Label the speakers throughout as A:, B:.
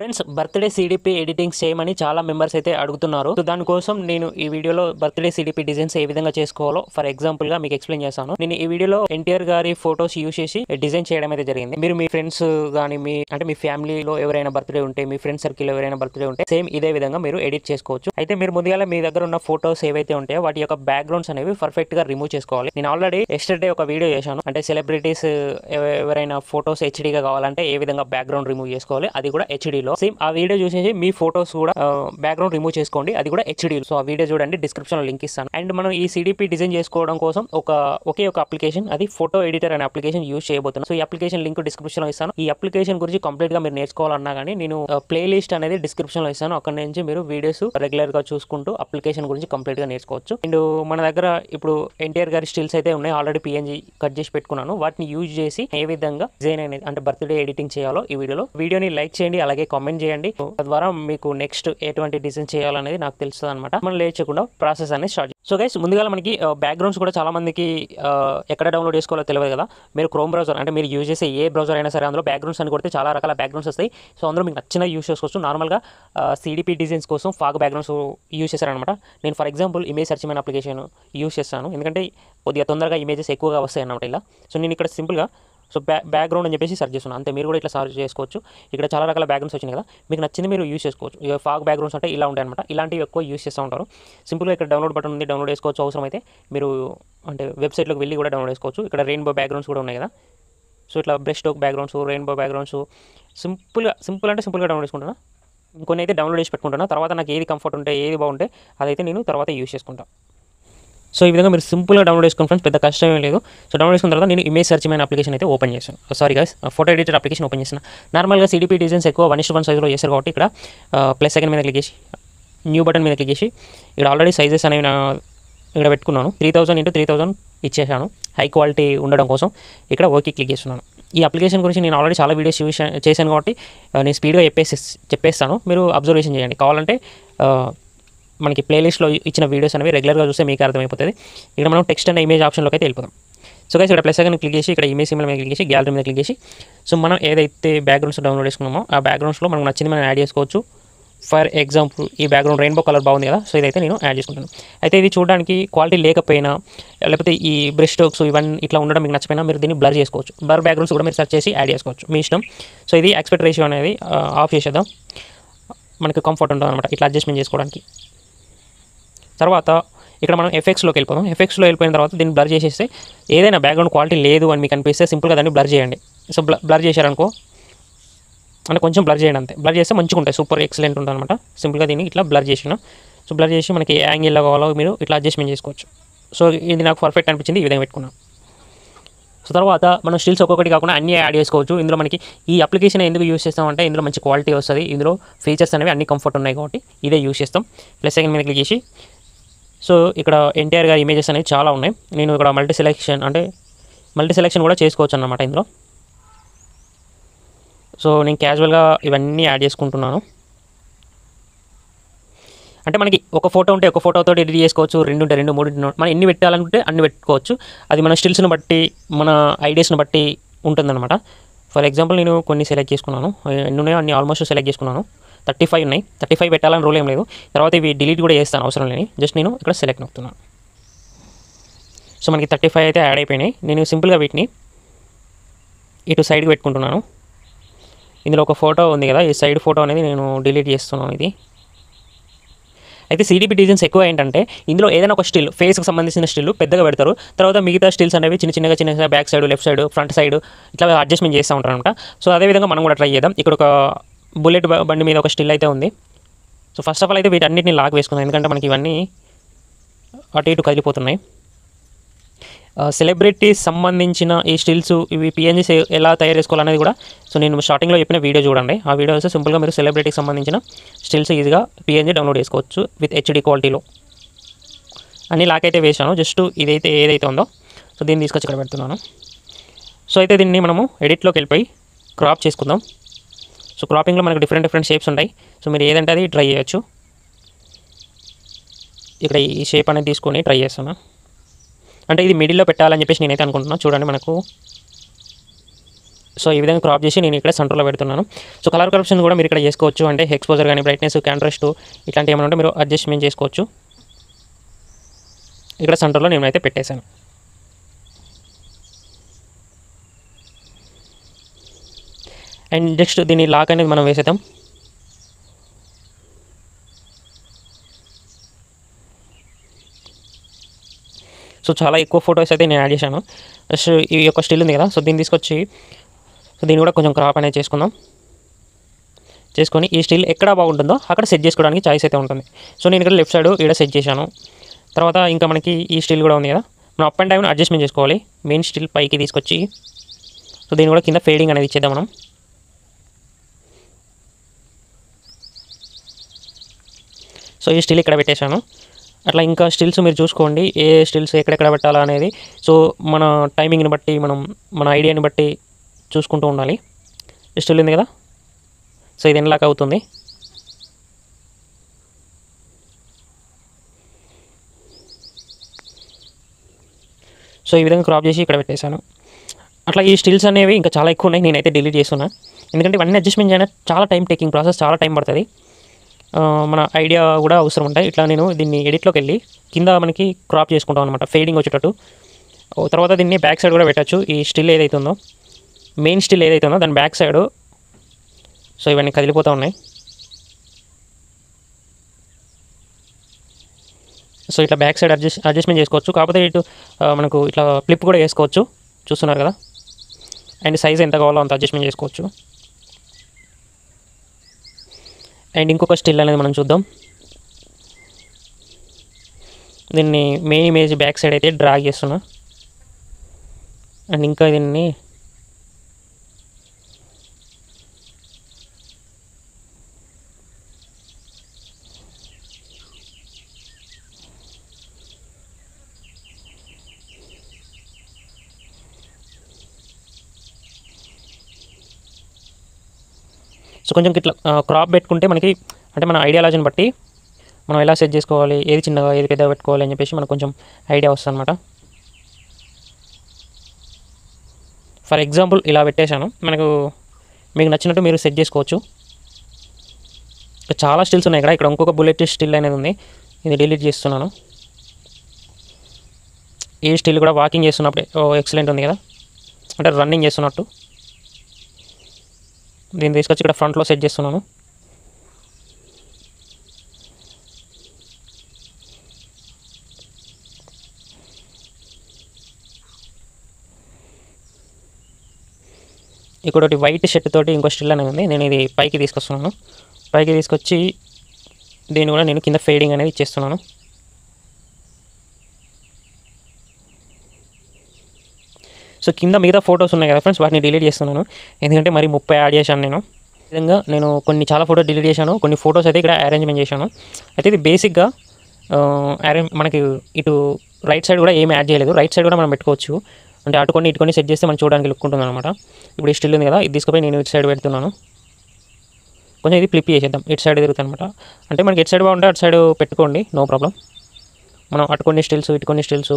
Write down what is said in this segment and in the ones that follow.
A: friends birthday CDP editings చేయమని చాలా members అయితే అడుగుతున్నారు సో దానికోసం నేను ఈ వీడియోలో బర్త్డే సిడిపి డిజైన్స్ ఏ విధంగా చేసుకోవాలో ఫర్ ఎగ్జాంపుల్ గా మీకు ఎక్స్ప్లెయిన్ చేస్తాను నేను ఈ వీడియోలో ఎన్టీఆర్ గారి ఫొటోస్ యూస్ చేసి డిజైన్ చేయడం అయితే జరిగింది మీరు మీ ఫ్రెండ్స్ కానీ మీ అంటే మీ ఫ్యామిలీలో ఎవరైనా బర్త్డే ఉంటే మీ ఫ్రెండ్ సర్కిల్ ఎవరైనా బర్త్డే ఉంటే సేమ్ ఇదే విధంగా మీరు ఎడిట్ చేసుకోవచ్చు అయితే మీరు ముందుగా మీ దగ్గర ఉన్న ఫొటోస్ ఏవైతే ఉంటాయో వాటి యొక్క బ్యాక్గ్రౌండ్స్ అనేవి పర్ఫెక్ట్ గా రిమూవ్ చేసుకోవాలి నేను ఆల్రెడీ ఎస్టర్డే ఒక వీడియో చేశాను అంటే సెలబ్రిటీస్ ఎవరైనా ఫొటోస్ హెచ్డీగా కావాలంటే ఏ విధంగా బ్యాక్గ్రౌండ్ రిమూవ్ చేసుకోవాలి అది కూడా హెచ్డీ లో సేమ్ ఆ వీడియో చూసేసి మీ ఫోటోస్ కూడా బ్యాక్గ్రౌండ్ రిమూవ్ చేసుకోండి అది కూడా హెచ్డీ సో ఆ వీడియో చూడండి డిస్క్రిప్షన్ లో లింక్ ఇస్తాను అండ్ మనం ఈ సిడిపి డిజైన్ చేసుకోవడం కోసం ఒక ఒకే ఒక అప్లికేషన్ అది ఫోటో ఎడిటర్ అనే అప్లికేషన్ యూజ్ చేయబోతున్నాను సో ఈ అప్లికేషన్ లింక్ డిస్క్రిప్షన్ లో ఇస్తాను ఈ అప్లికేషన్ గురించి కంప్లీట్ గా మీరు నేర్చుకోవాలన్నా కానీ నేను ప్లే లిస్ట్ అనేది డిస్క్రిప్షన్ లో ఇస్తాను అక్కడ నుంచి మీరు వీడియోస్ రెగ్యులర్ గా చూసుకుంటూ అప్లికేషన్ గురించి కంప్లీట్ గా నేర్చుకోవచ్చు అండ్ మన దగ్గర ఇప్పుడు ఎన్టీఆర్ గారి స్టిల్స్ అయితే ఉన్నాయి ఆల్రెడీ పిఎన్జీ కట్ చేసి పెట్టుకున్నాను వాటిని యూజ్ చేసి ఏ విధంగా డిజైన్ అనేది అంటే బర్త్డే ఎడిటింగ్ చేయాలో ఈ వీడియోలో వీడియోని లైక్ చేయండి అలాగే కామెంట్ చేయండి తద్వారా మీకు నెక్స్ట్ ఎటువంటి డిజైన్ చేయాలనేది నాకు తెలుస్తుంది అనమాట మనం లేచకుండా ప్రాసెస్ అనేది స్టార్ట్ సో గైస్ ముందుగా మనకి బ్యాక్గ్రౌండ్స్ uh, కూడా చాలా మందికి uh, ఎక్కడ డౌన్లోడ్ చేసుకోవాలో తెలియదు కదా మీరు క్రోమ్ బ్రౌజర్ అంటే మీరు యూజ్ చేసే ఏ బ్రౌజర్ అయినా సరే అందులో బ్యాక్గ్రౌండ్స్ అని కొడితే చాలా రకాల బ్యాక్గ్రౌండ్స్ వస్తాయి సో అందులో మీకు నచ్చిన యూస్ చేసుకోవచ్చు నార్మల్గా సిడిపి డిజైన్స్ కోసం ఫాగ్ బ్యాక్గ్రౌండ్స్ యూస్ చేశారనమాట నేను ఫర్ ఎగ్జాంపుల్ ఇమేజ్ సెర్చ్ అయిన అప్లికేషన్ యూస్ చేస్తాను ఎందుకంటే కొద్దిగా తొందరగా ఇమేజెస్ ఎక్కువగా వస్తాయి అన్నమాట ఇలా సో నేను ఇక్కడ సింపుల్గా సో బ్యా బ్యాక్గ్రౌండ్ అని చెప్పేసి సర్చ్ చేస్తున్నాను అంతే మీరు కూడా ఇట్లా సర్చ్ చేసుకోవచ్చు ఇక్కడ చాలా రకాల బ్యాక్గ్రౌండ్స్ వచ్చినాయి కదా మీకు నచ్చింది మీరు యూస్ చేసుకోవచ్చు ఫాగ్ బ్యాక్గ్రౌండ్స్ అంటే ఇలా ఉంటాయి అనమాట ఇలాంటివి ఎక్కువ యూస్ చేస్తూ ఉంటారు సింపుల్గా ఇక్కడ డౌన్లోడ్ బటన్ ఉంది డౌన్లోడ్ చేసుకోవచ్చు అయితే మీరు అంటే వెబ్సైట్లోకి వెళ్ళి కూడా డౌన్లోడ్ చేసుకోవచ్చు ఇక్కడ రెయిన్బో బ్యాక్గ్రౌండ్స్ కూడా ఉన్నాయి కదా సో ఇట్లా brush stroke backgrounds rainbow backgrounds సింపుల్గా సింపుల్ అంటే సింపుల్గా డౌన్లోడ్ చేసుకుంటున్నా కొన్ని అయితే డౌన్లోడ్ చేసి పెట్టుకుంటున్నా తర్వాత నాకు ఏది కంఫర్ట్ ఉంటే ఏది బాగుంటే అదైతే నేను తర్వాత యూస్ చేసుకుంటాను సో ఈ విధంగా మీరు సింపుల్గా డౌన్లోడ్ చేసుకోండి ఫ్రెండ్స్ పెద్ద కష్టం ఏం లేదు సో డౌన్లోడ్ చేసుకున్న తర్వాత నేను ఇమేజ్ సర్చ్ మైన అప్లికేషన్ అయితే ఓపెన్ చేశాను sorry guys photo editor application open చేసిన నార్మల్గా సిడిపి డిజైన్స్ ఎక్కువ వన్ ఇస్ వన్ సైజ్లో చేశారు కాబట్టి ఇక్కడ ప్లస్ uh, సెకండ్ మీద క్లిక్ చేసి న్యూ బటన్ మీద క్లిక్ చేసి ఇక్కడ ఆల్రెడీ సైజెస్ అనేవి ఇక్కడ పెట్టుకున్నాను three thousand into three thousand ఇచ్చేసాను హై క్వాలిటీ ఉండడం కోసం ఇక్కడ ఓకే క్లిక్ చేస్తున్నాను ఈ అప్లికేషన్ గురించి నేను ఆల్రెడీ చాలా వీడియోస్ చేశాను కాబట్టి uh, నేను స్పీడ్గా చెప్పేసి చెప్పేస్తాను మీరు అబ్జర్వేషన్ చేయండి కావాలంటే uh, మనకి ప్లేలిస్ట్లో ఇచ్చిన వీడియోస్ అనేవి రెగ్యులర్గా చూస్తే మీకు అర్థమైపోతుంది ఇక్కడ మనం టెక్స్ట్ అండ్ ఇమేజ్ ఆప్షన్లోకి అయితే వెళ్ళిపోతాం సో గైస్ ఇక్కడ ప్లస్ ఐకన్ క్లిక్ చేసి ఇక్కడ ఇమేజ్ సిమ్ల మీద క్లిక్ చేసి గ్యాలరీ మీద క్లిక్ చేసి సో మనం ఏదైతే బ్యాక్గ్రౌండ్స్ డౌన్లోడ్ చేసుకున్నామో ఆ బ్యాక్గ్రౌండ్స్లో మనం నచ్చింది మనం యాడ్ చేసుకోవచ్చు ఫర్ ఎగ్జాంపుల్ ఈ బ్యాక్గ్రౌండ్ రెయిన్బో కలర్ బాగుంది కదా సో ఇదైతే నేను యాడ్ చేసుకుంటాను అయితే ఇది చూడడానికి క్వాలిటీ లేకపోయినా లేకపోతే ఈ బ్రష్ స్టోక్స్ ఇవన్నీ ఇట్లా ఉండడం మీకు నచ్చపోయినా మీరు దీన్ని బ్లర్ చేసుకోవచ్చు బ్లర్ బ్యాక్గ్రౌండ్స్ కూడా మీరు సెర్చ్ చేసి యాడ్ చేసుకోవచ్చు మీ ఇష్టం సో ఇది ఎక్స్పెక్ట్ రేషియో అనేది ఆఫ్ చేసేద్దాం మనకి కంఫర్ట్ ఉంటుంది అనమాట ఇట్లా అడ్జస్ట్మెంట్ చేసుకోవడానికి తర్వాత ఇక్కడ మనం ఎఫెక్స్లోకి వెళ్ళిపోదాం ఎఫెక్స్లో వెళ్ళిపోయిన తర్వాత దీన్ని బ్లర్ చేసేస్తే ఏదైనా బ్యాక్గ్రౌండ్ క్వాలిటీ లేదు అని మీకు అనిపిస్తే సింపుల్గా దాన్ని బ్లర్ చేయండి సో బ్ల బ్లర్ చేశారనుకో అంటే కొంచెం బ్లర్ చేయండి అంతే బ్లర్ చేస్తే మంచిగా ఉంటాయి సూపర్ ఎక్సలెంట్ ఉంటుంది అనమాట సింపుల్గా దీన్ని ఇట్లా బ్లర్ చేసిన సో బ్లర్ చేసి మనకి ఏ యాంగిల్లో కావాలో మీరు ఇట్లా అడ్జస్ట్మెంట్ చేసుకోవచ్చు సో ఇది నాకు పర్ఫెక్ట్ అనిపించింది ఈ విధంగా పెట్టుకున్నాను సో తర్వాత మనం స్టిల్స్ ఒక్కొక్కటి కాకుండా అన్ని యాడ్ చేసుకోవచ్చు ఇందులో మనకి ఈ అప్లికేషన్ ఎందుకు యూస్ చేస్తామంటే ఇందులో మంచి క్వాలిటీ వస్తుంది ఇందులో ఫీచర్స్ అనేవి అన్ని కంఫర్ట్ ఉన్నాయి కాబట్టి ఇదే యూస్ చేస్తాం ప్లస్ సెకండ్ మీద క్లిక్ చేసి సో ఇక్కడ ఎన్టీఆర్ గారి ఇమేజెస్ అనేవి చాలా ఉన్నాయి నేను ఇక్కడ మల్టీ సెలెక్షన్ అంటే మల్టీ సెలెక్షన్ కూడా చేసుకోవచ్చు అన్నమాట ఇందులో సో నేను క్యాజువల్గా ఇవన్నీ యాడ్ చేసుకుంటున్నాను అంటే మనకి ఒక ఫోటో ఉంటే ఒక ఫోటోతో ఎడిట్ చేసుకోవచ్చు రెండు ఉంటే రెండు మూడు మనం ఎన్ని పెట్టాలనుకుంటే అన్ని పెట్టుకోవచ్చు అది మన స్టిల్స్ని బట్టి మన ఐడియాస్ని బట్టి ఉంటుందన్నమాట ఫర్ ఎగ్జాంపుల్ నేను కొన్ని సెలెక్ట్ చేసుకున్నాను ఎన్ని ఉన్నాయో అన్ని ఆల్మోస్ట్ సెలెక్ట్ చేసుకున్నాను థర్టీ ఫైవ్ ఉన్నాయి థర్టీ ఫైవ్ పెట్టాలని రూల్ ఏం లేదు తర్వాత ఇవి డిలీట్ కూడా చేస్తాను అవసరం లేని జస్ట్ నేను ఇక్కడ సెలెక్ట్ నొక్కుతున్నాను సో మనకి థర్టీ ఫైవ్ అయితే యాడ్ అయిపోయినాయి నేను సింపుల్గా వీటిని ఇటు సైడ్కి పెట్టుకుంటున్నాను ఇందులో ఒక ఫోటో ఉంది కదా ఈ సైడ్ ఫోటో అనేది నేను డిలీట్ చేస్తున్నాను ఇది అయితే సిడిపి డిజైన్స్ ఎక్కువ ఏంటంటే ఇందులో ఏదైనా ఒక స్టిల్ ఫేస్కి సంబంధించిన స్టిల్ పెద్దగా పెడతారు తర్వాత మిగతా స్టిల్స్ అనేవి చిన్న చిన్నగా చిన్న back side left side front side ఇట్లా అడ్జస్ట్మెంట్ చేస్తూ ఉంటారనమాట సో అదేవిధంగా మనం కూడా ట్రై చేద్దాం ఇక్కడ ఒక బుల్లెట్ బండి మీద ఒక స్టిల్ అయితే ఉంది సో ఫస్ట్ ఆఫ్ ఆల్ అయితే వీటన్నిటిని లాక్ వేసుకుందాం ఎందుకంటే మనకి ఇవన్నీ అటు ఇటు కదిలిపోతున్నాయి సెలబ్రిటీస్ సంబంధించిన ఈ స్టిల్స్ ఇవి పిఎన్జీస్ ఎలా తయారు చేసుకోవాలనేది కూడా సో నేను స్టార్టింగ్లో చెప్పిన వీడియో చూడండి ఆ వీడియోస్ సింపుల్గా మీరు సెలబ్రిటీకి సంబంధించిన స్టిల్స్ ఈజీగా పిఎన్జీ డౌన్లోడ్ చేసుకోవచ్చు విత్ హెచ్డి క్వాలిటీలో అన్ని లాక్ అయితే వేసాను జస్ట్ ఇదైతే ఏదైతే ఉందో సో దీన్ని తీసుకొచ్చి ఇక్కడ పెడుతున్నాను సో అయితే దీన్ని మనము ఎడిట్లోకి వెళ్ళిపోయి క్రాప్ చేసుకుందాం సో క్రాపింగ్లో మనకు డిఫరెంట్ డిఫరెంట్ షేప్స్ ఉంటాయి సో మీరు ఏదంటే అది ట్రై చేయొచ్చు ఇక్కడ ఈ షేప్ అనేది తీసుకొని ట్రై చేస్తున్నా అంటే ఇది మిడిల్లో పెట్టాలని చెప్పేసి నేనైతే అనుకుంటున్నాను చూడండి మనకు సో ఈ విధంగా క్రాప్ చేసి నేను ఇక్కడ సెంటర్లో పెడుతున్నాను సో కలర్ కరప్షన్ కూడా మీరు ఇక్కడ చేసుకోవచ్చు అంటే ఎక్స్పోజర్ కానీ బ్రైట్నెస్ క్యాంట్రెస్ట్ ఇట్లాంటివి ఏమైనా ఉంటే మీరు అడ్జస్ట్మెంట్ చేసుకోవచ్చు ఇక్కడ సెంటర్లో నేనైతే పెట్టేశాను అండ్ నెక్స్ట్ దీన్ని లాక్ అనేది మనం వేసేద్దాం సో చాలా ఎక్కువ ఫొటోస్ అయితే నేను యాడ్ చేశాను జస్ట్ ఈ యొక్క స్టిల్ ఉంది కదా సో దీన్ని తీసుకొచ్చి సో దీన్ని కూడా కొంచెం క్రాప్ అనేది చేసుకుందాం చేసుకొని ఈ స్టిల్ ఎక్కడ బాగుంటుందో అక్కడ సెట్ చేసుకోవడానికి చాయిస్ అయితే ఉంటుంది సో నేను ఇక్కడ లెఫ్ట్ సైడ్ ఇక్కడ సెట్ చేశాను తర్వాత ఇంకా మనకి ఈ స్టిల్ కూడా ఉంది కదా మనం అప్ అండ్ డౌన్ అడ్జస్ట్మెంట్ చేసుకోవాలి మెయిన్ స్టిల్ పైకి తీసుకొచ్చి సో దీన్ని కూడా కింద ఫేడింగ్ అనేది ఇచ్చేద్దాం మనం సో ఈ స్టిల్ ఇక్కడ పెట్టేశాను అట్లా ఇంకా స్టిల్స్ మీరు చూసుకోండి ఏ స్టిల్స్ ఎక్కడెక్కడ పెట్టాలా అనేది సో మన టైమింగ్ని బట్టి మనం మన ఐడియాని బట్టి చూసుకుంటూ ఉండాలి స్టిల్ ఉంది కదా సో ఇది ఎన్లాక్ అవుతుంది సో ఈ విధంగా క్రాప్ చేసి ఇక్కడ పెట్టేశాను అట్లా ఈ స్టిల్స్ అనేవి ఇంకా చాలా ఎక్కువ ఉన్నాయి నేనైతే డిలీట్ చేస్తున్నాను ఎందుకంటే ఇవన్నీ అడ్జస్ట్మెంట్ చేయడానికి చాలా టైం టేకింగ్ ప్రాసెస్ చాలా టైం పడుతుంది మన ఐడియా కూడా అవసరం ఉంటాయి ఇట్లా నేను దీన్ని ఎడిట్లోకి వెళ్ళి కింద మనకి క్రాప్ చేసుకుంటాం అనమాట ఫేడింగ్ వచ్చేటట్టు తర్వాత దీన్ని బ్యాక్ సైడ్ కూడా పెట్టచ్చు ఈ స్టిల్ ఏదైతే ఉందో మెయిన్ స్టిల్ ఏదైతే ఉందో దాని బ్యాక్ సైడ్ సో ఇవన్నీ కదిలిపోతూ ఉన్నాయి సో ఇట్లా బ్యాక్ సైడ్ అడ్జస్ట్ అడ్జస్ట్మెంట్ చేసుకోవచ్చు కాకపోతే ఇటు మనకు ఇట్లా ఫ్లిప్ కూడా చేసుకోవచ్చు చూస్తున్నారు కదా అండ్ సైజ్ ఎంత కావాలో అంత అడ్జస్ట్మెంట్ చేసుకోవచ్చు అండ్ ఇంకొక స్టిల్ అనేది మనం చూద్దాం దీన్ని మెయిన్ ఇమేజ్ బ్యాక్ సైడ్ అయితే డ్రా చేస్తున్నా అండ్ ఇంకా దీన్ని సో కొంచెం ఇట్లా క్రాప్ పెట్టుకుంటే మనకి అంటే మన ఐడియాలజీని బట్టి మనం ఎలా సెట్ చేసుకోవాలి ఏది చిన్నగా ఏది పెద్దగా పెట్టుకోవాలి అని చెప్పేసి మనకు కొంచెం ఐడియా వస్తుంది అనమాట ఫర్ ఎగ్జాంపుల్ ఇలా పెట్టేశాను మనకు మీకు నచ్చినట్టు మీరు సెట్ చేసుకోవచ్చు చాలా స్టిల్స్ ఉన్నాయి ఇక్కడ ఇక్కడ ఇంకొక బుల్లెట్ స్టిల్ అనేది ఉంది ఇది డిలీట్ చేస్తున్నాను ఈ స్టిల్ కూడా వాకింగ్ చేస్తున్నప్పుడే ఎక్సలెంట్ ఉంది కదా అంటే రన్నింగ్ చేస్తున్నట్టు దీన్ని తీసుకొచ్చి ఇక్కడ ఫ్రంట్లో సెట్ చేస్తున్నాను ఇక్కడ ఒకటి వైట్ షర్ట్ తోటి ఇంకో స్టిల్ అనేది ఉంది నేను ఇది పైకి తీసుకొస్తున్నాను పైకి తీసుకొచ్చి దీన్ని కూడా నేను కింద ఫేడింగ్ అనేది ఇచ్చేస్తున్నాను సో కింద మిగతా ఫొటోస్ ఉన్నాయి కదా ఫ్రెండ్స్ వాటిని డిలీట్ చేస్తున్నాను ఎందుకంటే మరి ముప్పై యాడ్ చేశాను నేను విధంగా నేను కొన్ని చాలా ఫోటోస్ డిలీట్ చేశాను కొన్ని ఫొటోస్ అయితే ఇక్కడ అరేంజ్మెంట్ చేశాను అయితే ఇది బేసిక్గా అరేంజ్ మనకి ఇటు రైట్ సైడ్ కూడా ఏమి యాడ్ చేయలేదు రైట్ సైడ్ కూడా మనం పెట్టుకోవచ్చు అంటే అటు కొన్ని ఇటు కొన్ని సెట్ చేస్తే మనం చూడడానికి లుక్ ఉంటుంది అనమాట ఇప్పుడు స్టిల్ ఉంది కదా ఇది తీసుకుపోయి నేను ఇటు సైడ్ పెడుతున్నాను కొంచెం ఇది ఫ్లిప్ చేసేద్దాం ఇటు సైడ్ తిరుగుతుంది అనమాట అంటే మనకి ఇటు సైడ్ బాగుంటే అటు సైడ్ పెట్టుకోండి నో ప్రాబ్లం మనం అటు కొన్ని స్టిల్స్ ఇటు కొన్ని స్టిల్స్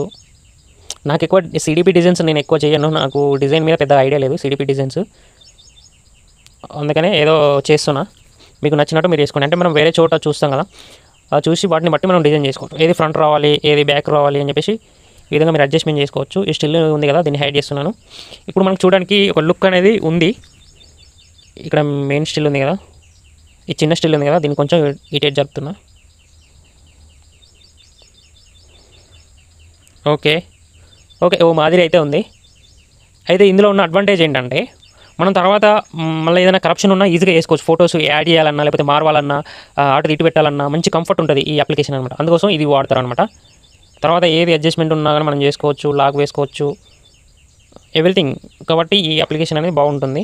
A: నాకు ఎక్కువ సిడిపి డిజైన్స్ నేను ఎక్కువ చేయను నాకు డిజైన్ మీద పెద్ద ఐడియా లేదు సిడిపి డిజైన్స్ అందుకనే ఏదో చేస్తున్నా మీకు నచ్చినట్టు మీరు చేసుకోండి అంటే మనం వేరే చోట చూస్తాం కదా చూసి వాటిని బట్టి మనం డిజైన్ చేసుకోవచ్చు ఏది ఫ్రంట్ రావాలి ఏది బ్యాక్ రావాలి అని చెప్పేసి ఈ విధంగా మీరు అడ్జస్ట్మెంట్ చేసుకోవచ్చు ఈ స్టిల్ ఉంది కదా దీన్ని హైడ్ చేస్తున్నాను ఇప్పుడు మనకు చూడడానికి ఒక లుక్ అనేది ఉంది ఇక్కడ మెయిన్ స్టిల్ ఉంది కదా ఈ చిన్న స్టిల్ ఉంది కదా దీన్ని కొంచెం ఇటేట్ జరుపుతున్నా ఓకే ఓకే ఓ మాదిరి అయితే ఉంది అయితే ఇందులో ఉన్న అడ్వాంటేజ్ ఏంటంటే మనం తర్వాత మళ్ళీ ఏదైనా కరప్షన్ ఉన్నా ఈజీగా వేసుకోవచ్చు ఫొటోస్ యాడ్ చేయాలన్నా లేకపోతే మార్వాలన్నా ఆటో ఇటు పెట్టాలన్నా మంచి కంఫర్ట్ ఉంటుంది ఈ అప్లికేషన్ అనమాట అందుకోసం ఇది వాడతారు అనమాట తర్వాత ఏది అడ్జస్ట్మెంట్ ఉన్నా కానీ మనం చేసుకోవచ్చు లాక్ వేసుకోవచ్చు ఎవ్రీథింగ్ కాబట్టి ఈ అప్లికేషన్ అనేది బాగుంటుంది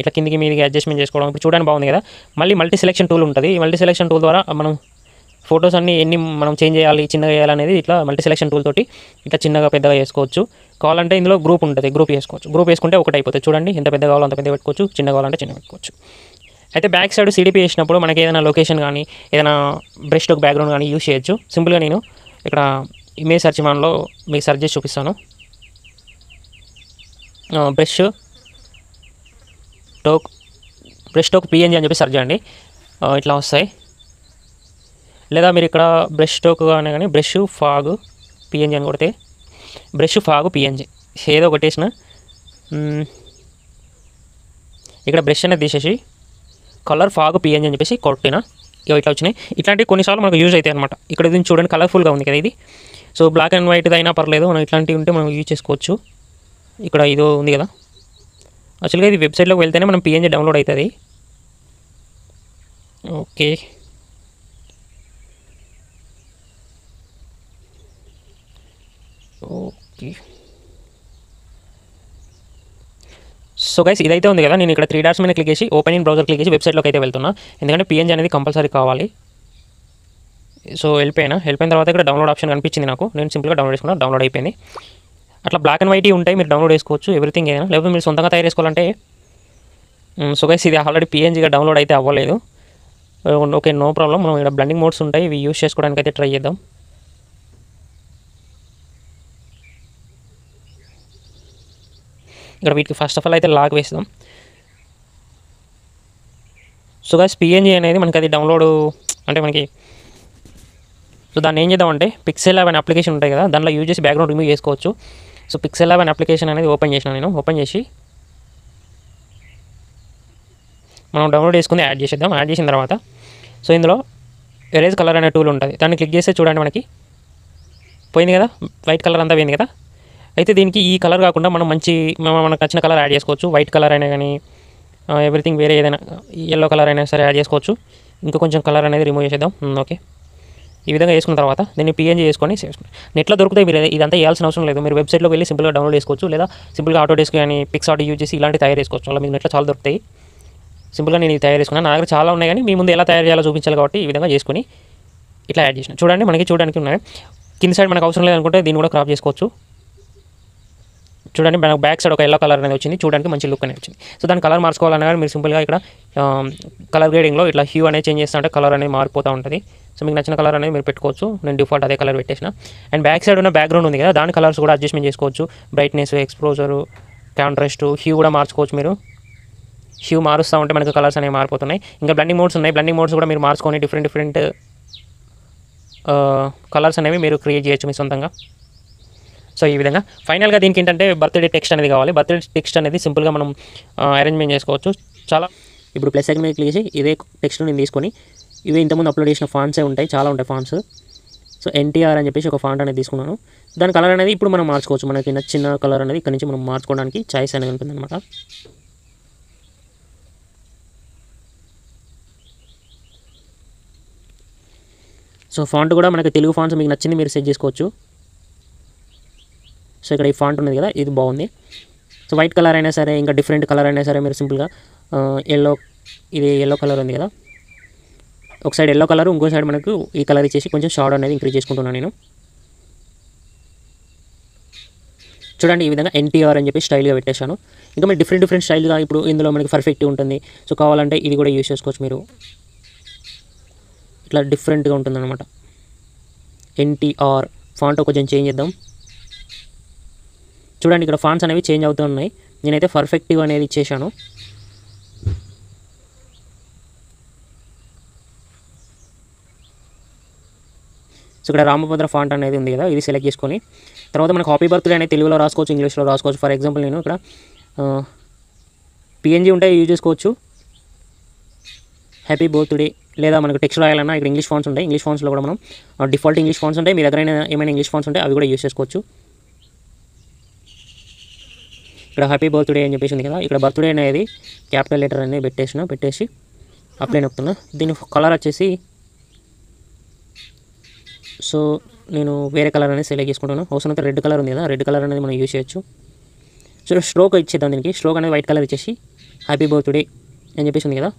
A: ఇట్లా కిందికి మీదికి అడ్జస్ట్మెంట్ చేసుకోవడం ఇప్పుడు చూడడానికి బాగుంది కదా మళ్ళీ మల్టీ సెలెక్షన్ టూల్ ఉంటుంది మల్టీ సెలెక్షన్ టూల్ ద్వారా మనం ఫొటోస్ అన్ని ఎన్ని మనం చేంజ్ చేయాలి చిన్నగా చేయాలనేది ఇట్లా మల్టీ సెలెక్షన్ టూల్ తోటి ఇట్లా చిన్నగా పెద్దగా చేసుకోవచ్చు కావాలంటే ఇందులో గ్రూప్ ఉంటుంది గ్రూప్ చేసుకోవచ్చు గ్రూప్ వేసుకుంటే ఒకటి అయిపోతుంది చూడండి ఎంత పెద్ద కావాలో అంత పెద్ద పెట్టుకోవచ్చు చిన్న కావాలంటే చిన్న పెట్టుకోవచ్చు అయితే బ్యాక్ సైడ్ సిడిపి చేసినప్పుడు మనకి ఏదైనా లొకేషన్ కానీ ఏదైనా బ్రష్ టోక్ బ్యాక్గ్రౌండ్ కానీ యూస్ చేయొచ్చు సింపుల్గా నేను ఇక్కడ ఇమేజ్ సర్చ్ మనలో మీకు సర్చ్ చేసి చూపిస్తాను brush stroke brush stroke PNG అని చెప్పి సర్చ్ చేయండి ఇట్లా వస్తాయి లేదా మీరు ఇక్కడ బ్రష్ స్టోక్ కానీ కానీ బ్రష్ ఫాగ్ పిఎన్జి అని కొడితే బ్రష్ ఫాగ్ పిఎన్జి ఏదో ఒకటేసిన ఇక్కడ బ్రష్ అనేది తీసేసి కలర్ ఫాగ్ పిఎన్జి అని చెప్పేసి కొట్టిన ఇవి ఇట్లా వచ్చినాయి ఇట్లాంటివి కొన్నిసార్లు మనకు యూజ్ అవుతాయి అనమాట ఇక్కడ దీన్ని చూడండి కలర్ఫుల్గా ఉంది కదా ఇది సో బ్లాక్ అండ్ వైట్ అయినా పర్లేదు మనం ఇట్లాంటివి ఉంటే మనం యూజ్ చేసుకోవచ్చు ఇక్కడ ఇదో ఉంది కదా యాక్చువల్గా ఇది వెబ్సైట్లోకి వెళ్తేనే మనం పిఎన్జి డౌన్లోడ్ అవుతుంది ఓకే ఓకే సో గైస్ ఇదైతే ఉంది కదా నేను ఇక్కడ త్రీ డాట్స్ మీద క్లిక్ చేసి ఓపెన్ ఇన్ బ్రౌజర్ క్లిక్ చేసి వెబ్సైట్లోకి అయితే వెళ్తున్నా ఎందుకంటే పిఎన్జీ అనేది కంపల్సరీ కావాలి సో వెళ్ళిపోయినా వెళ్ళిపోయిన తర్వాత ఇక్కడ డౌన్లోడ్ ఆప్షన్ కనిపించింది నాకు నేను సింపుల్గా డౌన్లోడ్ చేసుకున్నా డౌన్లోడ్ అయిపోయింది అట్లా బ్లాక్ అండ్ వైట్ ఉంటాయి మీరు డౌన్లోడ్ చేసుకోవచ్చు ఎవ్రీథింగ్ ఏదైనా లేకపోతే మీరు సొంతంగా తయారు చేసుకోవాలంటే సో గైస్ ఇది ఆల్రెడీ పిఎన్జీగా డౌన్లోడ్ అయితే అవ్వలేదు ఓకే నో ప్రాబ్లం మనం ఇక్కడ బ్లెండింగ్ మోడ్స్ ఉంటాయి ఇవి యూస్ చేసుకోవడానికి అయితే ట్రై చేద్దాం ఇక్కడ వీటికి ఫస్ట్ ఆఫ్ ఆల్ అయితే లాక్ వేస్తాం సో గా పిఎన్జీ అనేది మనకి అది డౌన్లోడ్ అంటే మనకి సో దాన్ని ఏం చేద్దామంటే పిక్సెల్ ల్యాబ్ అప్లికేషన్ ఉంటాయి కదా దానిలో యూజ్ చేసి బ్యాక్గ్రౌండ్ రిమూవ్ చేసుకోవచ్చు సో పిక్సెల్ ల్యాబ్ అప్లికేషన్ అనేది ఓపెన్ చేసిన నేను ఓపెన్ చేసి మనం డౌన్లోడ్ చేసుకుని యాడ్ చేసేద్దాం యాడ్ చేసిన తర్వాత సో ఇందులో ఎరేజ్ కలర్ అనే టూల్ ఉంటుంది దాన్ని క్లిక్ చేస్తే చూడండి మనకి పోయింది కదా వైట్ కలర్ అంతా పోయింది కదా అయితే దీనికి ఈ కలర్ కాకుండా మనం మంచి మనకు నచ్చిన కలర్ యాడ్ చేసుకోవచ్చు వైట్ కలర్ అయినా కానీ ఎవ్రీథింగ్ వేరే ఏదైనా ఎల్లో కలర్ అయినా సరే యాడ్ చేసుకోవచ్చు ఇంకా కొంచెం కలర్ అనేది రిమూవ్ చేసేద్దాం ఓకే ఈ విధంగా వేసుకున్న తర్వాత దీన్ని పిఎన్జీ చేసుకొని చేసుకుని నెట్లో దొరుకుతాయి మీరు ఇదంతా వేయాల్సిన అవసరం లేదు మీరు వెబ్సైట్లో వెళ్ళి సింపుల్గా డౌన్లోడ్ చేసుకోవచ్చు లేదా సింపుల్గా ఆటో డెస్క్ కానీ ఆటో యూజ్ చేసి ఇలాంటి తయారు చేసుకోవచ్చు అలా మీకు నెట్లో చాలా దొరుకుతాయి సింపుల్గా నేను తయారు చేసుకున్నాను నా దగ్గర చాలా ఉన్నాయి కానీ మీ ముందు ఎలా తయారు చేయాలో చూపించాలి కాబట్టి ఈ విధంగా చేసుకుని ఇట్లా యాడ్ చేసిన చూడండి మనకి చూడడానికి ఉన్నాయి కింద సైడ్ మనకు అవసరం లేదనుకుంటే దీన్ని కూడా క్రాప్ చేసుకోవచ్చు చూడండి మనకు బ్యాక్ సైడ్ ఒక ఎల్లో కలర్ అనేది వచ్చింది చూడడానికి మంచి లుక్ అనేది వచ్చింది సో దాని కలర్ మార్చుకోవాలన్నా కానీ మీరు సింపుల్గా ఇక్కడ కలర్ గ్రేడింగ్లో ఇట్లా హ్యూ అనేది చేంజ్ చేస్తుంటే కలర్ అనేది మారిపోతూ ఉంటుంది సో మీకు నచ్చిన కలర్ అనేది మీరు పెట్టుకోవచ్చు నేను డిఫాల్ట్ అదే కలర్ పెట్టేసిన అండ్ బ్యాక్ సైడ్ ఉన్న బ్యాక్గ్రౌండ్ ఉంది కదా దాని కలర్స్ కూడా అడ్జస్ట్మెంట్ చేసుకోవచ్చు బ్రైట్నెస్ ఎక్స్పోజరు కాంట్రాస్ట్ హ్యూ కూడా మార్చుకోవచ్చు మీరు హ్యూ మారుస్తూ ఉంటే మనకు కలర్స్ అనేవి మారిపోతున్నాయి ఇంకా బ్లెండింగ్ మోడ్స్ ఉన్నాయి బ్లెండింగ్ మోడ్స్ కూడా మీరు మార్చుకొని డిఫరెంట్ డిఫరెంట్ కలర్స్ అనేవి మీరు క్రియేట్ చేయొచ్చు మీ సొంతంగా సో ఈ విధంగా ఫైనల్గా దీనికి ఏంటంటే బర్త్డే టెక్స్ట్ అనేది కావాలి బర్త్డే టెక్స్ట్ అనేది సింపుల్గా మనం అరేంజ్మెంట్ చేసుకోవచ్చు చాలా ఇప్పుడు ప్లస్ సెగ్మెంట్ క్లిక్ చేసి ఇదే టెక్స్ట్ నేను తీసుకొని ఇవి ఇంతకుముందు అప్లోడ్ చేసిన ఫాన్సే ఉంటాయి చాలా ఉంటాయి ఫాన్స్ సో ఎన్టీఆర్ అని చెప్పేసి ఒక ఫాంట్ అనేది తీసుకున్నాను దాని కలర్ అనేది ఇప్పుడు మనం మార్చుకోవచ్చు మనకి నచ్చిన కలర్ అనేది ఇక్కడ నుంచి మనం మార్చుకోవడానికి చాయిస్ అనేది ఉంటుందన్నమాట సో ఫాంట్ కూడా మనకి తెలుగు ఫాన్స్ మీకు నచ్చింది మీరు సెట్ చేసుకోవచ్చు సో ఇక్కడ ఈ ఫాంట్ ఉంది కదా ఇది బాగుంది సో వైట్ కలర్ అయినా సరే ఇంకా డిఫరెంట్ కలర్ అయినా సరే మీరు సింపుల్గా ఎల్లో ఇది ఎల్లో కలర్ ఉంది కదా ఒక సైడ్ ఎల్లో కలర్ ఇంకో సైడ్ మనకు ఈ కలర్ ఇచ్చేసి కొంచెం షార్ట్ అనేది ఇంక్రీజ్ చేసుకుంటున్నాను నేను చూడండి ఈ విధంగా ఎన్టీఆర్ అని చెప్పి స్టైల్గా పెట్టేశాను ఇంకా మీరు డిఫరెంట్ డిఫరెంట్ స్టైల్గా ఇప్పుడు ఇందులో మనకి పర్ఫెక్ట్గా ఉంటుంది సో కావాలంటే ఇది కూడా యూస్ చేసుకోవచ్చు మీరు ఇట్లా డిఫరెంట్గా అనమాట ఎన్టీఆర్ ఫాంట్ కొంచెం చేంజ్ చేద్దాం చూడండి ఇక్కడ ఫాన్స్ అనేవి చేంజ్ అవుతూ ఉన్నాయి నేనైతే పర్ఫెక్టివ్ అనేది ఇచ్చేసాను సో ఇక్కడ రామభద్ర ఫాంట్ అనేది ఉంది కదా ఇది సెలెక్ట్ చేసుకొని తర్వాత మనకు హాపీ బర్త్డే అనేది తెలుగులో రాసుకోవచ్చు ఇంగ్లీష్లో రాసుకోవచ్చు ఫర్ ఎగ్జాంపుల్ నేను ఇక్కడ పిఎన్జీ ఉంటే యూజ్ చేసుకోవచ్చు హ్యాపీ బర్త్డే లేదా మనకు టెక్స్ట్ రాయాలన్నా ఇక్కడ ఇంగ్లీష్ ఫాన్స్ ఉంటాయి ఇంగ్లీష్ ఫాన్స్లో కూడా మనం డిఫాల్ట్ ఇంగ్లీష్ ఫాన్స్ ఉంటాయి మీ దగ్గర ఏమైనా ఇంగ్లీష్ ఫాన్స్ ఉంటాయి అవి కూడా యూజ్ చేసుకోవచ్చు ఇక్కడ హ్యాపీ బర్త్డే అని చెప్పేసి ఉంది కదా ఇక్కడ బర్త్డే అనేది క్యాపిటల్ లెటర్ అనేది పెట్టేసిన పెట్టేసి అప్లై నొక్కుతున్నా దీని కలర్ వచ్చేసి సో నేను వేరే కలర్ అనేది సెలెక్ట్ చేసుకుంటాను అవసరం అయితే రెడ్ కలర్ ఉంది కదా రెడ్ కలర్ అనేది మనం యూజ్ చేయొచ్చు సో స్ట్రోక్ ఇచ్చేద్దాం దీనికి స్ట్రోక్ అనేది వైట్ కలర్ ఇచ్చేసి హ్యాపీ బర్త్డే అని చెప్పేసి ఉంది కదా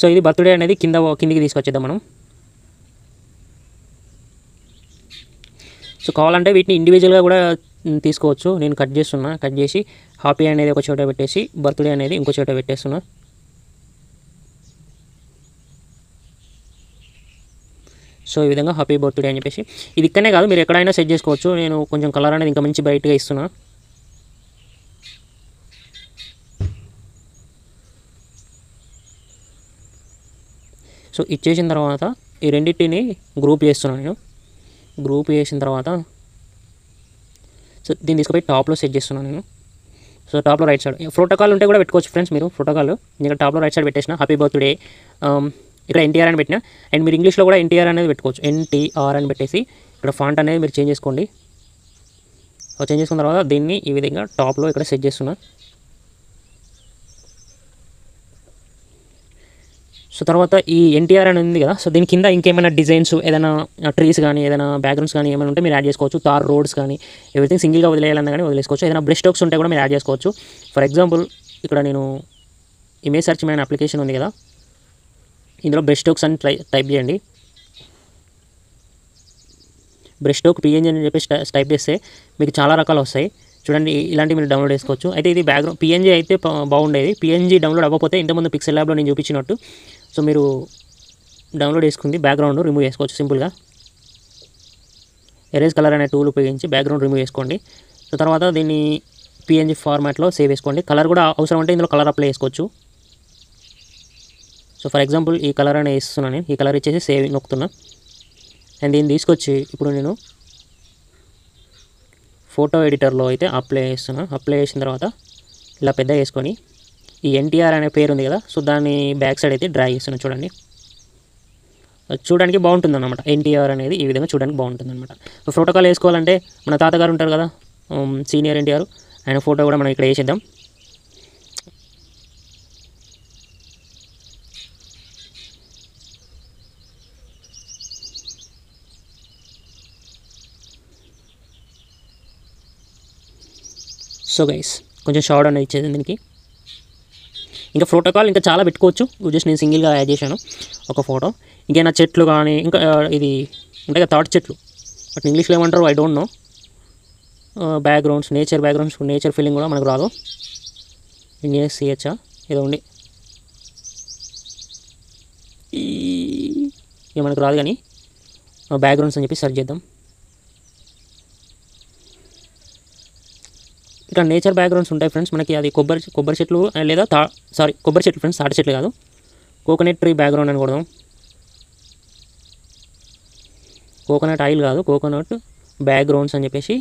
A: సో ఇది బర్త్డే అనేది కింద కిందికి తీసుకొచ్చేద్దాం మనం సో కావాలంటే వీటిని ఇండివిజువల్గా కూడా తీసుకోవచ్చు నేను కట్ చేస్తున్నా కట్ చేసి హ్యాపీ అనేది ఒక చోట పెట్టేసి బర్త్డే అనేది ఇంకో చోట పెట్టేస్తున్నా సో ఈ విధంగా హ్యాపీ బర్త్డే అని చెప్పేసి ఇది ఇక్కడనే కాదు మీరు ఎక్కడైనా సెట్ చేసుకోవచ్చు నేను కొంచెం కలర్ అనేది ఇంకా మంచి బ్రైట్గా ఇస్తున్నా సో ఇచ్చేసిన తర్వాత ఈ రెండింటిని గ్రూప్ చేస్తున్నాను నేను గ్రూప్ చేసిన తర్వాత సో దీన్ని తీసుకుపోయి టాప్లో సెట్ చేస్తున్నాను నేను సో టాప్లో రైట్ సైడ్ ప్రోటోకాల్ ఉంటే కూడా పెట్టుకోవచ్చు ఫ్రెండ్స్ మీరు ప్రోటోకాల్ నేను టాప్లో రైట్ సైడ్ పెట్టేసిన హ్యాపీ బర్త్డే um, ఇక్కడ ఎన్టీఆర్ అని పెట్టిన అండ్ మీరు ఇంగ్లీష్లో కూడా ఎన్టీఆర్ అనేది పెట్టుకోవచ్చు ఎన్టీఆర్ అని పెట్టేసి ఇక్కడ ఫాంట్ అనేది మీరు చేంజ్ చేసుకోండి చేంజ్ చేసుకున్న తర్వాత దీన్ని ఈ విధంగా టాప్లో ఇక్కడ సెట్ చేస్తున్నాను సో తర్వాత ఈ ఎన్టీఆర్ అని ఉంది కదా సో దీని కింద ఇంకేమైనా డిజైన్స్ ఏదైనా ట్రీస్ కానీ ఏదైనా బ్యాక్గ్రౌండ్స్ కానీ ఏమైనా ఉంటే మీరు యాడ్ చేసుకోవచ్చు తార్ రోడ్స్ కానీ ఎవ్రీథింగ్ సింగిల్గా వదిలేయాలన్నా కానీ వదిలేసుకోవచ్చు ఏదైనా బ్రష్ స్ట్రోక్స్ ఉంటే కూడా మీరు యాడ్ చేసుకోవచ్చు ఫర్ ఎగ్జాంపుల్ ఇక్కడ నేను ఇమేజ్ సెర్చ్ మైన అప్లికేషన్ ఉంది కదా ఇందులో బ్రష్ స్టోక్స్ అని ట్రై టైప్ చేయండి బ్రష్ స్టోక్ పిఎన్జీ అని చెప్పేసి టైప్ చేస్తే మీకు చాలా రకాలు వస్తాయి చూడండి ఇలాంటి మీరు డౌన్లోడ్ చేసుకోవచ్చు అయితే ఇది బ్యాక్గ్రౌండ్ పిఎన్జీ అయితే బాగుండేది పిఎన్జీ డౌన్లోడ్ అవ్వకపోతే ఇంతకుముందు పిక్సెల్ ల్యాబ్లో నేను చూపించినట్టు సో మీరు డౌన్లోడ్ చేసుకుంది బ్యాక్గ్రౌండ్ రిమూవ్ చేసుకోవచ్చు సింపుల్గా ఎరేజ్ కలర్ అనే టూల్ ఉపయోగించి బ్యాక్గ్రౌండ్ రిమూవ్ చేసుకోండి సో తర్వాత దీన్ని పిఎన్జీ ఫార్మాట్లో సేవ్ చేసుకోండి కలర్ కూడా అవసరం అంటే ఇందులో కలర్ అప్లై చేసుకోవచ్చు సో ఫర్ ఎగ్జాంపుల్ ఈ కలర్ అనేది ఇస్తున్నాను నేను ఈ కలర్ ఇచ్చేసి సేవ్ నొక్కుతున్నా అండ్ దీన్ని తీసుకొచ్చి ఇప్పుడు నేను ఫోటో ఎడిటర్లో అయితే అప్లై చేస్తున్నాను అప్లై చేసిన తర్వాత ఇలా పెద్ద వేసుకొని ఈ ఎన్టీఆర్ అనే పేరు ఉంది కదా సో దాన్ని బ్యాక్ సైడ్ అయితే డ్రా చేస్తున్నాను చూడండి చూడడానికి బాగుంటుంది అనమాట ఎన్టీఆర్ అనేది ఈ విధంగా చూడడానికి బాగుంటుంది అనమాట ప్రోటోకాల్ వేసుకోవాలంటే మన తాతగారు ఉంటారు కదా సీనియర్ ఎన్టీఆర్ ఆయన ఫోటో కూడా మనం ఇక్కడ వేసేద్దాం సో గైస్ కొంచెం షార్ట్ అనేది ఇచ్చేది దీనికి ఇంకా ప్రోటోకాల్ ఇంకా చాలా పెట్టుకోవచ్చు జస్ట్ నేను సింగిల్గా యాడ్ చేశాను ఒక ఫోటో ఇంకేనా చెట్లు కానీ ఇంకా ఇది అంటే కదా చెట్లు బట్ ఇంగ్లీష్లో ఏమంటారు I don't know backgrounds nature backgrounds nature feeling కూడా మనకు రాదు ఇంకే సిహెచ్ఆ ఏదో ఉండి ఇక మనకు రాదు కానీ బ్యాక్గ్రౌండ్స్ అని చెప్పి సెర్చ్ చేద్దాం ఇక్కడ నేచర్ బ్యాక్గ్రౌండ్స్ ఉంటాయి ఫ్రెండ్స్ మనకి అది కొబ్బరి కొబ్బరి చెట్లు లేదా తా సారీ కొబ్బరి చెట్లు ఫ్రెండ్స్ తాటి చెట్లు కాదు కోకోనట్ ట్రీ బ్యాక్గ్రౌండ్ అని కూడా కోకోనట్ ఆయిల్ కాదు కోకోనట్ బ్యాక్గ్రౌండ్స్ అని చెప్పేసి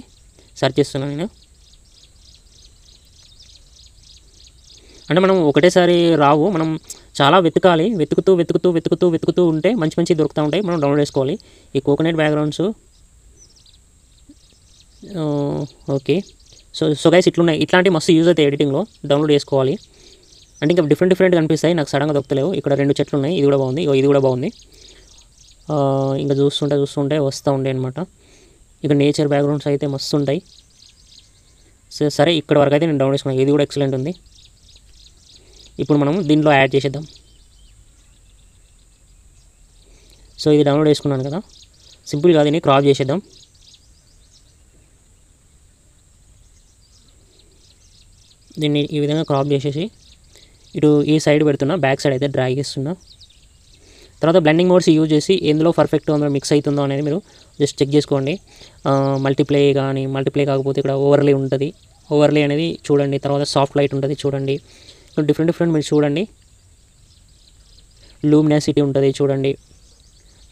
A: సెర్చ్ చేస్తున్నాను నేను అంటే మనం ఒకటేసారి రావు మనం చాలా వెతకాలి వెతుకుతూ వెతుకుతూ వెతుకుతూ వెతుకుతూ ఉంటే మంచి మంచి దొరుకుతూ ఉంటాయి మనం డౌన్లోడ్ చేసుకోవాలి ఈ coconut backgrounds okay so so guys ఇట్లున్నాయి ఇట్లాంటి మస్తు యూజ్ అయితే ఎడిటింగ్లో డౌన్లోడ్ చేసుకోవాలి అంటే ఇంకా డిఫరెంట్ డిఫరెంట్ కనిపిస్తాయి నాకు సడన్గా దొక్కలేవు ఇక్కడ రెండు చెట్లు ఉన్నాయి ఇది కూడా బాగుంది ఇది కూడా బాగుంది ఇంకా చూస్తుంటే చూస్తుంటే వస్తూ ఉంటాయి అనమాట ఇక నేచర్ బ్యాక్గ్రౌండ్స్ అయితే మస్తు ఉంటాయి సో సరే ఇక్కడ వరకు అయితే నేను డౌన్లోడ్ చేసుకున్నాను ఇది కూడా ఎక్సలెంట్ ఉంది ఇప్పుడు మనం దీంట్లో యాడ్ చేసేద్దాం సో ఇది డౌన్లోడ్ చేసుకున్నాను కదా సింపుల్గా దీన్ని క్రాప్ చేసేద్దాం దీన్ని ఈ విధంగా క్రాప్ చేసేసి ఇటు ఈ సైడ్ పెడుతున్నా బ్యాక్ సైడ్ అయితే డ్రాగ్ చేస్తున్నా తర్వాత బ్లెండింగ్ మోడ్స్ యూజ్ చేసి ఎందులో పర్ఫెక్ట్ ఉందో మిక్స్ అవుతుందో అనేది మీరు జస్ట్ చెక్ చేసుకోండి మల్టీప్లే కానీ మల్టీప్లే కాకపోతే ఇక్కడ ఓవర్లే ఉంటుంది ఓవర్లే అనేది చూడండి తర్వాత సాఫ్ట్ లైట్ ఉంటుంది చూడండి డిఫరెంట్ డిఫరెంట్ మీరు చూడండి లూమినాసిటీ ఉంటుంది చూడండి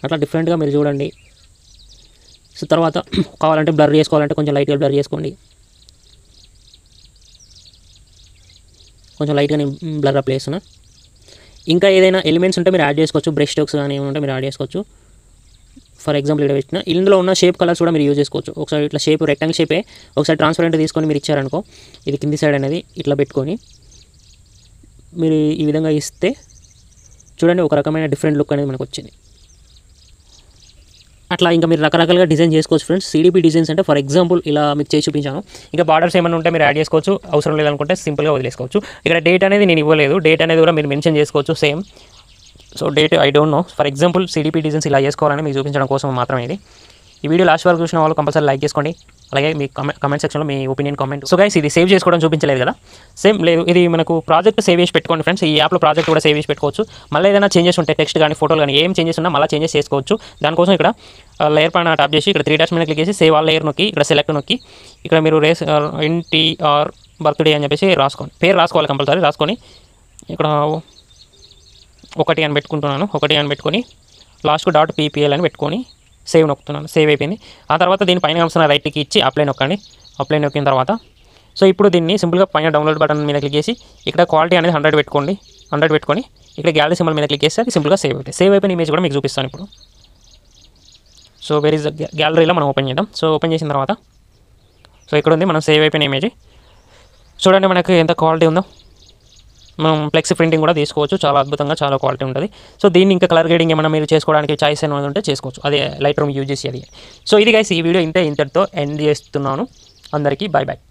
A: అట్లా డిఫరెంట్గా మీరు చూడండి సో తర్వాత కావాలంటే బ్లర్ చేసుకోవాలంటే కొంచెం లైట్గా బ్లర్ చేసుకోండి కొంచెం లైట్గా నేను బ్లర్ అప్ చేస్తున్నా ఇంకా ఏదైనా ఎలిమెంట్స్ ఉంటే మీరు యాడ్ చేసుకోవచ్చు బ్రష్ స్టోక్స్ కానీ ఉంటే మీరు యాడ్ చేసుకోవచ్చు ఫర్ ఎగ్జాంపుల్ ఇక్కడ పెట్టిన ఇందులో ఉన్న షేప్ కలర్స్ కూడా మీరు యూజ్ చేసుకోవచ్చు ఒకసారి ఇట్లా షేప్ రెక్టాంగిల్ షేపే ఒకసారి ట్రాన్స్పరెంట్ తీసుకొని మీరు ఇచ్చారనుకో ఇది కింది సైడ్ అనేది ఇట్లా పెట్టుకొని మీరు ఈ విధంగా ఇస్తే చూడండి ఒక రకమైన డిఫరెంట్ లుక్ అనేది మనకు వచ్చింది అట్లా ఇంకా మీరు రకరకాలుగా డిజైన్ చేసుకోవచ్చు ఫ్రెండ్స్ సిడిపి డిజైన్స్ అంటే ఫర్ ఎగ్జాంపుల్ ఇలా మీకు చేసి చూపించాను ఇంకా బార్డర్స్ ఏమైనా ఉంటే మీరు యాడ్ చేసుకోవచ్చు అవసరం లేదనుకుంటే సింపుల్గా వదిలేసుకోవచ్చు ఇక్కడ డేట్ అనేది నేను ఇవ్వలేదు డేట్ అనేది కూడా మీరు మెన్షన్ చేసుకోవచ్చు same so date I don't know for example CDP designs ఇలా చేసుకోవాలని మీకు చూపించడం కోసం మాత్రమే ఇది ఈ వీడియో లాస్ట్ వరకు చూసిన వాళ్ళు కంపల్సరీ లైక్ చేసుకోండి అలాగే మీ కమెంట్ కమెంట్ సెక్షన్లో మీ ఒపీనియన్ కామెంట్ సో గైస్ ఇది సేవ్ చేసుకోవడం చూపించలేదు కదా సేమ్ లేదు ఇది మనకు ప్రాజెక్ట్ సేవ్ చేసి పెట్టుకోండి ఫ్రెండ్స్ ఈ యాప్లో ప్రాజెక్ట్ కూడా సేవ్ చేసి పెట్టుకోవచ్చు మళ్ళీ ఏదైనా చేంజెస్ ఉంటే టెక్స్ట్ కానీ ఫోటోలు కానీ ఏం చేంజెస్ ఉన్నా మళ్ళీ చేంజెస్ చేసుకోవచ్చు దానికోసం ఇక్కడ లేయర్ పైన టాప్ చేసి ఇక్కడ త్రీ డాష్ మీద క్లిక్ చేసి సేవ్ ఆల్ లేయర్ నొక్కి ఇక్కడ సెలెక్ట్ నొక్కి ఇక్కడ మీరు రేస్ ఎన్టీఆర్ బర్త్డే అని చెప్పేసి రాసుకోండి పేరు రాసుకోవాలి కంపల్సరీ రాసుకొని ఇక్కడ ఒకటి అని పెట్టుకుంటున్నాను ఒకటి అని పెట్టుకొని లాస్ట్కు డాట్ పీపీఎల్ అని పెట్టుకొని సేవ్ నొక్కుతున్నాను సేవ్ అయిపోయింది ఆ తర్వాత దీని పైన ఆప్షన్ రైట్కి ఇచ్చి అప్లై నొక్కండి అప్లై నొక్కిన తర్వాత సో ఇప్పుడు దీన్ని సింపుల్గా పైన డౌన్లోడ్ బటన్ మీద క్లిక్ చేసి ఇక్కడ క్వాలిటీ అనేది హండ్రెడ్ పెట్టుకోండి హండ్రెడ్ పెట్టుకొని ఇక్కడ గ్యాలరీ సింబల్ మీద క్లిక్ చేస్తే అది సింపుల్గా సేవ్ అవుతుంది సేవ్ అయిపోయిన ఇమేజ్ కూడా మీకు చూపిస్తాను ఇప్పుడు సో వెరీ ఇస్ గ్యాలరీలో మనం ఓపెన్ చేద్దాం సో ఓపెన్ చేసిన తర్వాత సో ఇక్కడ ఉంది మనం సేవ్ అయిపోయిన ఇమేజ్ చూడండి మనకు ఎంత క్వాలిటీ ఉందో మనం ఫ్లెక్స్ ప్రింటింగ్ కూడా తీసుకోవచ్చు చాలా అద్భుతంగా చాలా క్వాలిటీ ఉంటుంది సో దీన్ని ఇంకా కలర్ గ్రేడింగ్ ఏమైనా మీరు చేసుకోవడానికి చాయిస్ ఏమైనా ఉంటే చేసుకోవచ్చు అదే లైట్ రూమ్ యూజ్ చేసి అది సో ఇది గైస్ ఈ వీడియో ఇంతే ఇంతటితో ఎండ్ చేస్తున్నాను అందరికీ బాయ్ బాయ్